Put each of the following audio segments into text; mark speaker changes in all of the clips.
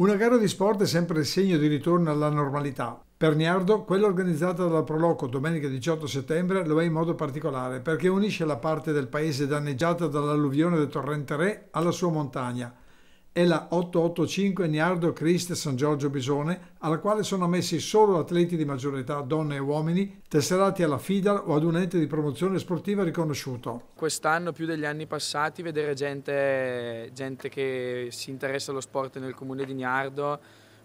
Speaker 1: Una gara di sport è sempre il segno di ritorno alla normalità. Per Niardo, quella organizzata dalla Proloco domenica 18 settembre lo è in modo particolare perché unisce la parte del paese danneggiata dall'alluvione del torrente Re alla sua montagna, è la 885 Niardo Crist San Giorgio Bisone, alla quale sono ammessi solo atleti di maggiore età, donne e uomini, tesserati alla FIDAR o ad un ente di promozione sportiva riconosciuto.
Speaker 2: Quest'anno, più degli anni passati, vedere gente, gente che si interessa allo sport nel comune di Niardo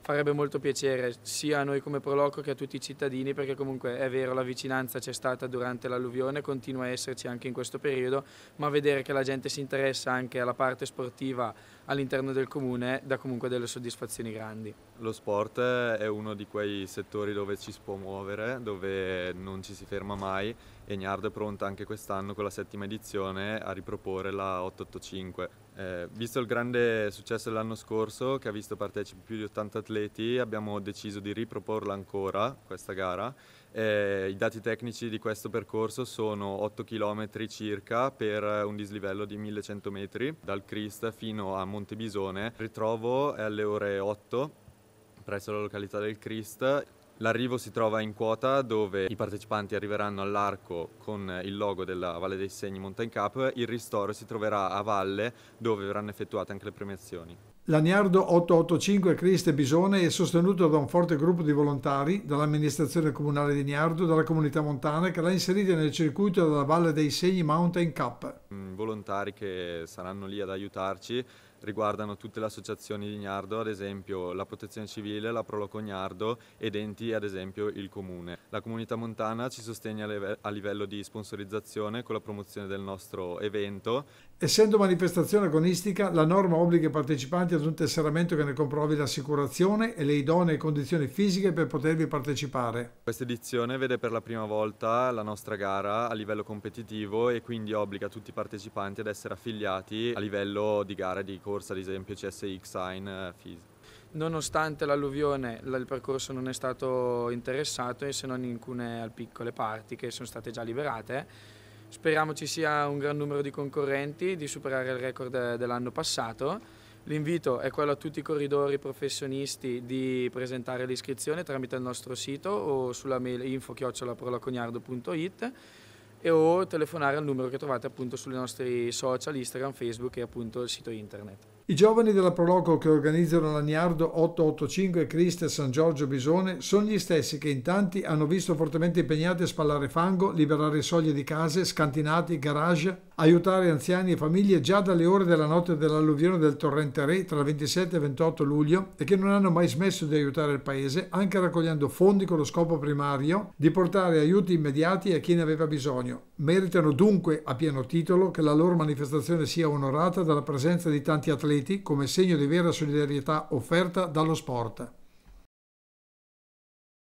Speaker 2: farebbe molto piacere sia a noi come Proloco che a tutti i cittadini perché comunque è vero la vicinanza c'è stata durante l'alluvione, continua a esserci anche in questo periodo, ma vedere che la gente si interessa anche alla parte sportiva all'interno del comune dà comunque delle soddisfazioni
Speaker 3: grandi. Lo sport è uno di quei settori dove ci si può muovere, dove non ci si ferma mai e Gnardo è pronta anche quest'anno con la settima edizione a riproporre la 885. Eh, visto il grande successo dell'anno scorso che ha visto partecipi più di 80 atleti abbiamo deciso di riproporla ancora questa gara. Eh, I dati tecnici di questo percorso sono 8 km circa per un dislivello di 1100 metri dal Crist fino a Monte Montebisone. Ritrovo è alle ore 8 presso la località del Crist. L'arrivo si trova in quota dove i partecipanti arriveranno all'arco con il logo della Valle dei Segni Mountain Cup, il ristoro si troverà a valle dove verranno effettuate anche le premiazioni.
Speaker 1: L'Aniardo 885 Criste Bisone è sostenuto da un forte gruppo di volontari, dall'amministrazione comunale di Niardo, dalla comunità montana che l'ha inserita nel circuito della Valle dei Segni Mountain Cup
Speaker 3: volontari che saranno lì ad aiutarci riguardano tutte le associazioni di Gnardo, ad esempio la Protezione Civile, la Proloco Gnardo ed enti, ad esempio il Comune. La comunità montana ci sostiene a livello di sponsorizzazione con la promozione del nostro evento.
Speaker 1: Essendo manifestazione agonistica, la norma obbliga i partecipanti ad un tesseramento che ne comprovi l'assicurazione e le idonee condizioni fisiche per potervi partecipare.
Speaker 3: Questa edizione vede per la prima volta la nostra gara a livello competitivo e quindi obbliga tutti i partecipanti partecipanti ad essere affiliati a livello di gare di corsa, ad esempio CSX, Sign, eh, FIS.
Speaker 2: Nonostante l'alluvione il percorso non è stato interessato e se non in alcune piccole parti che sono state già liberate. Speriamo ci sia un gran numero di concorrenti, di superare il record dell'anno passato. L'invito è quello a tutti i corridori professionisti di presentare l'iscrizione tramite il nostro sito o sulla mail info-prolacognardo.it e o telefonare al numero che trovate appunto sulle nostre social, Instagram, Facebook e appunto il sito internet.
Speaker 1: I giovani della Proloco che organizzano l'Agnardo 885 Criste San Giorgio Bisone sono gli stessi che in tanti hanno visto fortemente impegnati a spallare fango, liberare soglie di case, scantinati, garage, aiutare anziani e famiglie già dalle ore della notte dell'alluvione del torrente Re tra il 27 e il 28 luglio e che non hanno mai smesso di aiutare il paese, anche raccogliendo fondi con lo scopo primario di portare aiuti immediati a chi ne aveva bisogno. Meritano dunque a pieno titolo che la loro manifestazione sia onorata dalla presenza di tanti atleti come segno di vera solidarietà offerta dallo sport.